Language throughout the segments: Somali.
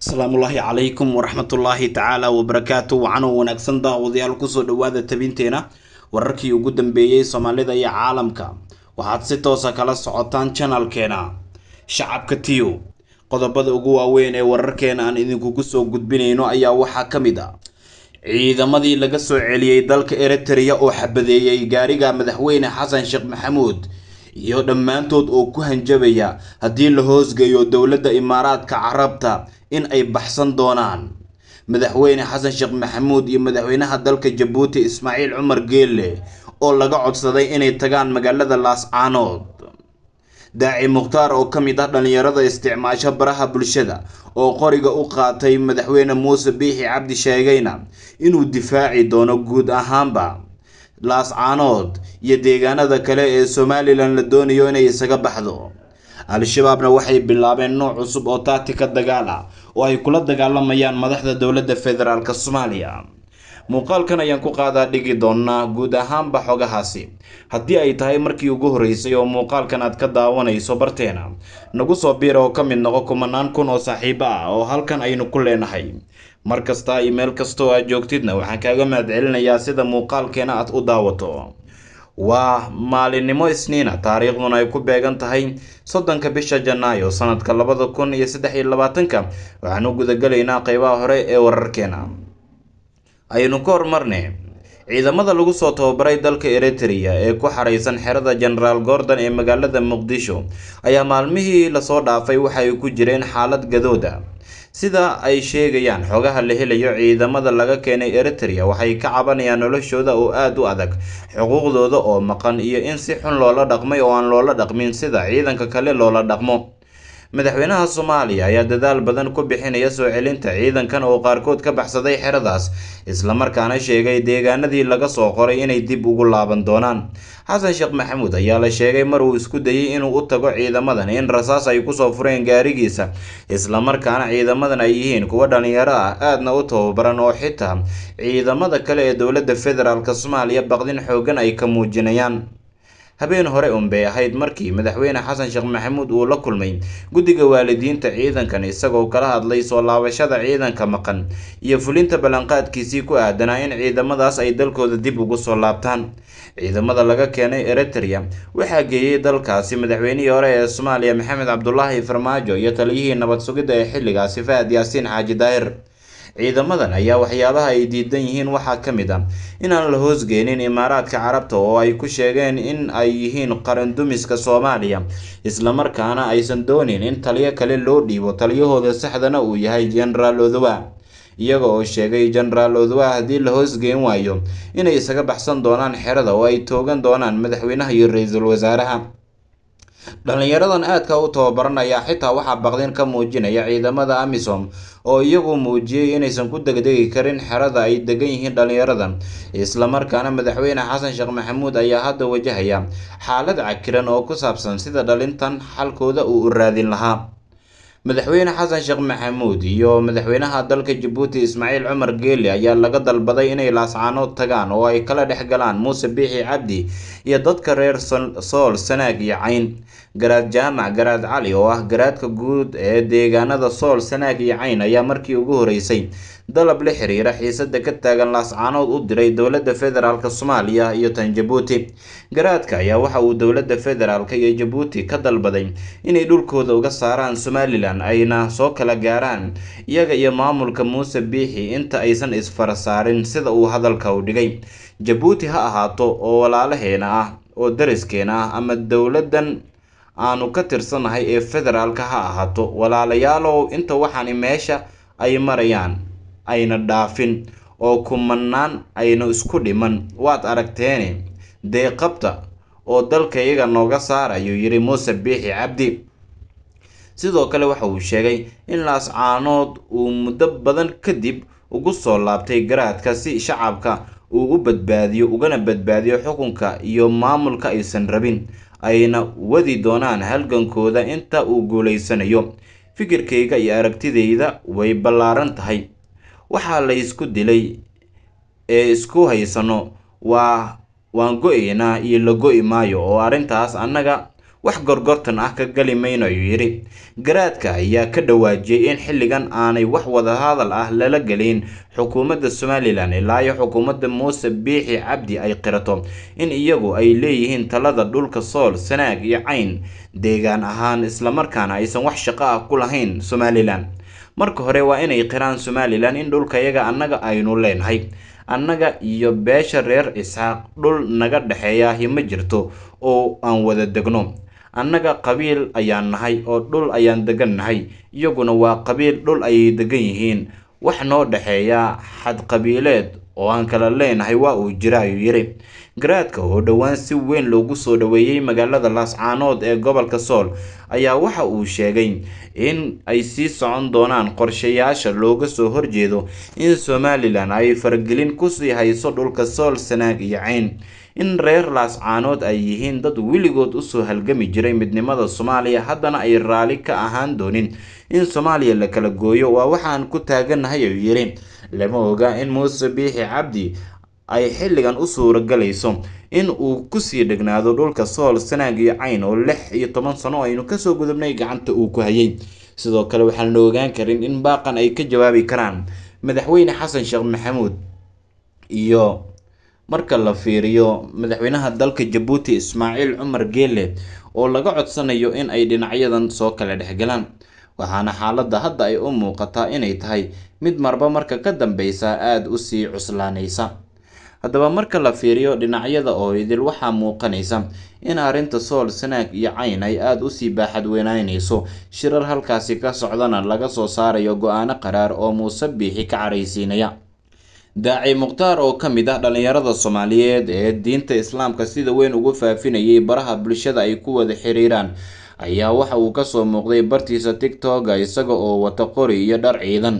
asalaamullaahi calaykum waraxmatullaahi tacaala wabarakaatu wacano wanaagsan daawadayaal kusoo dhawaada tabinteena wararkii ugu dambeeyey soomaalida iyo caalamka waxaad si toosa ah kala socotaan janalkeena shacabka tiyo qodobada ugu waaweyn ee wararkeena aan idinkugu soo gudbinayno ayaa waxaa ka mid ah ciidamadii laga soo celiyey dalka eritrea oo xabadeeyey gaariga madaxweyne xasan sheekh maxamuud iyo dhammaantood oo ku hanjabaya haddii la hoosgeeyo dowladda imaaraadka carabta in ay baxsan doonaan madaxweyne xasan sheekh maxamuud iyo madaxweynaha dalka jabuuti ismaaciil cumar geelle oo laga codsaday inay tagaan magaalada laascaanood daaci mukhtaar oo ka mid ah dhallinyarada isticmaasho baraha bulshada oo qoriga u qaatay madaxweyne muuse biixi cabdi sheegayna inuu difaaci doono guud ahaanba laascaanood iyo deegaanada kale ee somalilan la doonayo inay isaga baxdo al-shabaabna waxay bilaabeen nooc cusub oo taatika dagaal ah oo ay kula dagaalamayaan madaxda dowladda federaalka soomaaliya muuqaalkan ayaan ku qaadaa dhigi doonnaa guud ahaanba xogahaasi haddii ay tahay markii ugu horreysay oo muuqaalkan aad ka daawanayso barteena nagu soo biira oo ka mid noqo kumanaan kun oo saaxiibo ah oo halkan aynu ku leenahay mar kasta iyo meel kastoo aad joogtidna waxaan kaaga mahadcelinayaa sida muuqaalkeena aad u daawato waa maalinnimo isniina taariikhduna ay ku beegan tahay soddonka bisha janaayo sanadka labada kun iyo saddex iyo labaatanka waxaan u gudagelaynaa qaybaha hore ee wararkeena aynu ka horumarne ciidamada lagu soo tababaray dalka eritrea ee ku xaraysan xerada genaraal gordon ee magaalada muqdisho ayaa maalmihii lasoo dhaafay waxa ay ku jireen xaalad gadooda Sida ay sheegayaan xogaha la helayo ciidamada laga keenay Eritrea, waxay ka cabanayaan noloshooda oo aad u adag, xuquuqdooda oo maqan, iyo in si xun loola dhaqmay oo aan loola dhaqmin sida ciidanka kale loola dhaqmo madaxweynaha soomaaliya ayaa dadaal badan ku bixinaya soo celinta ciidankan oo qaarkood ka baxsaday xeradaas islamarkaana sheegay deegaanadii laga soo qoray inay dib ugu laaban doonaan xasan sheekh maxamuud ayaa la sheegay mar uu isku dayay inuu u tago ciidamadan in rasaas ay kusoo fureen gaarigiisa islamarkaana ciidamadan ay yihiin kuwa dhallinyaro ah aadna u tababaran oo xitaa ciidamada kale ee dowladda federaalk soomaaliya baqdin xoogan ay ka muujinayaan habeen hore un bay ahayd markii madaxweyne xasan sheekh maxamuud uu la kulmay guddiga waalidiinta ciidankan isagoo kala hadlay soo laabashada ciidanka maqan iyo fulinta ballanqaadkiisii ku aadanaa in ciidamadaas ay dalkooda dib ugu soo laabtaan ciidamada laga keenay eritrea waxaa geeyey dalkaasi madaxweynihii hore ee soomaaliya maxamed cabdulaahi farmaajo iyo taliyihii nabad sugidda ee xilligaasi fahad yaasiin xaaji daahir ciidamadan ayaa waxyaabaha ay diidan yihiin waxaa ka mid a ah inaan la hoosgeenin imaaraadka carabta oo ay ku sheegeen in ay yihiin qaran dumiska soomaaliya islamarkaana aysan doonin in taliyo kale loo dhiibo taliyahooda saxdana uu yahay jenaraal odowa iyaga oo sheegay jenaraal odowa haddii la hoosgeen waayo inay isaga baxsan doonaan xerada oo ay toogan doonaan madaxweynaha iyo ra-iisul wasaaraha dhallinyaradan aadka u tababaran ayaa xitaa waxaa baqdin ka muujinaya ciidamada amisom oo iyagu muujiyey inaysan ku degdegi karin xerada ay degan yihiin dhallinyaradan islamarkaana madaxweyne xasan sheekh maxamuud ayaa hadda wajahaya xaalad cakiran oo ku saabsan sida dhalintan xalkooda uu u raadin lahaa madaxweyne xasan sheekh maxamuud iyo madaxweynaha dalka jabuuti ismaaciil cumar geeli ayaa laga dalbaday inay laascaanood tagaan oo ay kala dhex galaan muuse biixi cabdi iyo dadka reer sool sanaag iyo cayn garaad jaamac garaad cali oo ah garaadka guud ee deegaanada sool sanaag iyo cayn ayaa markii ugu horeysay dalab la xiriira xiisada ka taagan laascaanood u diray dowladda federaalk soomaaliya iyo tan jabuuti garaadka ayaa waxa uu dowladda federaalk iyo jabuuti ka dalbaday inay dhulkooda uga saaraan somalilan ayna soo kala gaaraan iyaga iyo maamulka muuse biixi inta aysan isfarasaarin sida uu hadalka u dhigay jabuuti ha ahaato oo walaalaheena ah oo dariskeena ah ama dowladdan aanu ka tirsanahay ee federaalka ha ahaato walaalayaalow inta waxaani meesha ay marayaan ayna dhaafin oo kumanaan ayna isku dhiman waad aragteene dee qabta oo dalka iyaga nooga saar ayuu yidhi muuse biixi cabdi sidoo kale waxa uu sheegay in laas caanood uu muddo badan kadib ugu soo laabtay garaadka si shacabka uu u badbaadiyo ugana badbaadiyo xukunka iyo maamulka aysan rabin ayna wadi doonaan halgankooda inta uu guulaysanayo fikirkayga iyo aragtidayda way ballaaran tahay waxaa la isku dilay ee isku haysano waa waan go-eynaa iyo la go-i maayo oo arrintaas annaga wax gorgortan ah ka gali mayno ayuu yidhi garaadka ayaa ka dhawaajiyey in xilligan aanay wax wadahadal ah lala gelin xukuumadda somalilan ilaa iyo xukuumadda muuse biixi cabdi ay qirato in iyagu ay leeyihiin talada dhulka sool sanaag iyo cayn deegaan ahaan islamarkaana aysan wax shaqo ah ku lahayn somalilan marka hore waa inay qiraan somalilan in dhulkayaga annaga aynu leenahay annaga iyo beesha reer isxaaq dhul naga dhexeeyaahi ma jirto oo aan wada degno annaga qabiil ayaan nahay oo dhul ayaan degan nahay iyaguna waa qabiil dhul ayay degan yihiin wax noo dhexeeyaa qabiileed oo aan kala leenahay waa uu jira ayuu yidhi garaadka oo dhowaan si weyn loogu soo dhoweeyey magaalada laascaanood ee gobolka sool ayaa waxa uu sheegay in ay sii socon doonaan qorshayaasha looga soo horjeedo in somalilan ay faragelin kusii hayso dhulka sool sanaag iyo cayn in reer laascaanood ay yihiin dad weligood usoo halgami jiray midnimada soomaaliya haddana ay raalli ka ahaan doonin in soomaaliya la kala gooyo waa waxaan ku taaganahay ayuu yidhi lama oga in muuse biixi cabdi ay xilligan u suuragalayso in uu kusii dhegnaado dhulka sool sanaag iyo cayn oo lix iyo toban sano aynu kasoo gudubnay gacanta uu ku hayay sidoo kale waxaan la ogaan karin in baaqan ay ka jawaabi karaan madaxweyne xasan sheekh maxamuud iyo marka la fiiriyo madaxweynaha dalka jabuuti ismaaciil cumar geele oo laga codsanayo in ay dhinacyadan soo kala dhexgalaan waxaana xaaladda hadda ay u muuqataa inay tahay mid marba marka ka dambeysa aada usii cuslaanaysa haddaba marka la fiiriyo dhinacyada oo idil waxaa muuqanaysa in arrinta sool sanaag iyo cayn ay aada usii baaxad weynaynayso shirar halkaasi ka socdana laga soo saarayo go-aano qaraar oo muuse biixi ka caraysiinaya daaci mukhtaar oo ka mid ah dhallinyarada soomaaliyeed ee diinta islaamka sida weyn ugu faafinayay baraha bulshada ay ku wada xiriiraan ayaa waxa uu kasoo muuqday bartiisa tigtoga isaga oo wata qori iyo dhar ciidan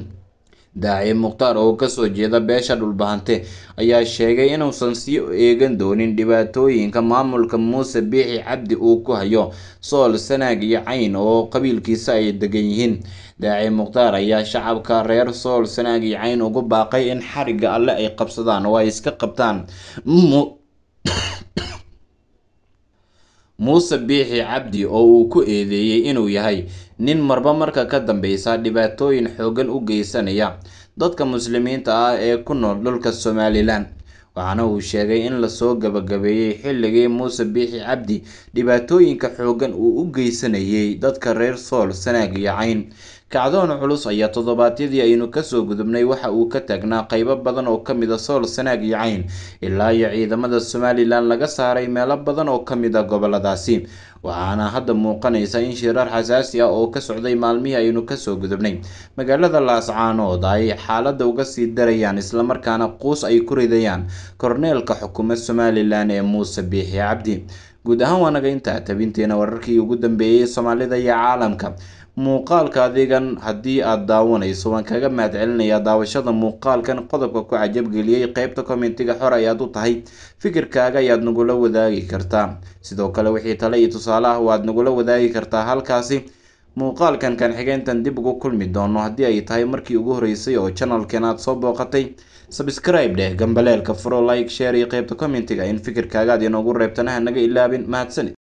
daaci mukhtaar oo kasoo jeeda beesha dhulbahante ayaa sheegay inuusan sii eegan doonin dhibaatooyinka maamulka muuse biixi cabdi uu ku hayo sool sanaag iyo cayn oo qabiilkiisa ay degan yihiin daaci mukhtaar ayaa shacabka reer sool sanaag iyo cayn ugu baaqay in xarigga alle ay qabsadaan oo ay iska qabtaan muuse biixi cabdi oo uu ku eedeeyey inuu yahay nin marba marka ka dambeysa dhibaatooyin xooggan u geysanaya dadka muslimiinta ah ee ku nool dhulka somalilan waxaana uu sheegay in lasoo gabagabeeyey xilligii muuse biixi cabdi dhibaatooyinka xooggan uu u geysanayay dadka reer sool sanaag iyo cayn kacdoon culus ayaa toddobaadyadii aynu kasoo gudubnay waxa uu ka taagnaa qaybo badan oo ka a ah sool sanaag iyo cayn ilaa iyo ciidamada somalilan laga saaray meelo badan oo ka a ah goboladaasi waxaana hadda muuqanaysa in shirar xasaasi ah oo ka socday maalmihii aynu kasoo gudubnay magaalada laascaanood ay xaaladda uga sii darayaan islamarkaana quus ay ku ridayaan korneelka xukuumad somalilan ee muuse biixi cabdi guud ahaan waa intaa tabinteena wararkii ugu dambeeyey soomaalida iyo caalamka muuqaalka adigan haddii aad daawanayso waan kaga mahad celinayaa daawashada muuqaalkan qodobka ku cajabgeliyey qaybta komentiga xor ayaad u tahay fikirkaaga ayaad nagula wadaagi kartaa sidoo kale wixii tale iyo tusaale ah waad nagula wadaagi kartaa halkaasi muuqaalkan kan xigeyntan dib ugu kulmi doono haddii ay tahay markii ugu horeysay oo janalkan aad soo booqatay subscribe dheh gambaleelka furo like sheer iyo qeybta komentiga in fikirkaaga aad inoogu reebtanaha naga ilaabin mahadsanid